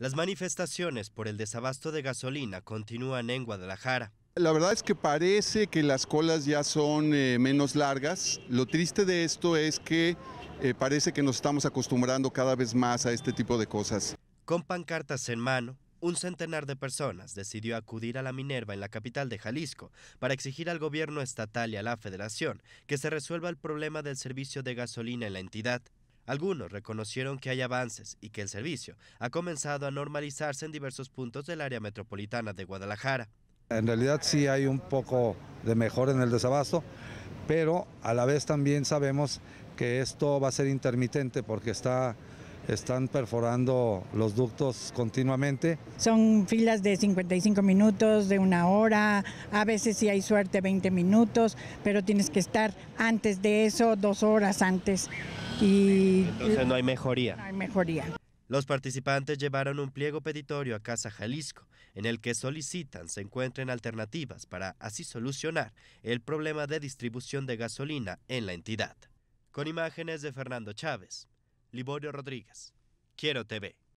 Las manifestaciones por el desabasto de gasolina continúan en Guadalajara. La verdad es que parece que las colas ya son eh, menos largas. Lo triste de esto es que eh, parece que nos estamos acostumbrando cada vez más a este tipo de cosas. Con pancartas en mano, un centenar de personas decidió acudir a la Minerva en la capital de Jalisco para exigir al gobierno estatal y a la federación que se resuelva el problema del servicio de gasolina en la entidad. Algunos reconocieron que hay avances y que el servicio ha comenzado a normalizarse en diversos puntos del área metropolitana de Guadalajara. En realidad sí hay un poco de mejor en el desabasto, pero a la vez también sabemos que esto va a ser intermitente porque están perforando los ductos continuamente. Son filas de 55 minutos, de una hora, a veces si hay suerte 20 minutos, pero tienes que estar antes de eso, dos horas antes. Entonces no hay mejoría. mejoría. Los participantes llevaron un pliego peditorio a Casa Jalisco, en el que solicitan se encuentren alternativas para así solucionar el problema de distribución de gasolina en la entidad. Con imágenes de Fernando Chávez, Liborio Rodríguez, Quiero TV.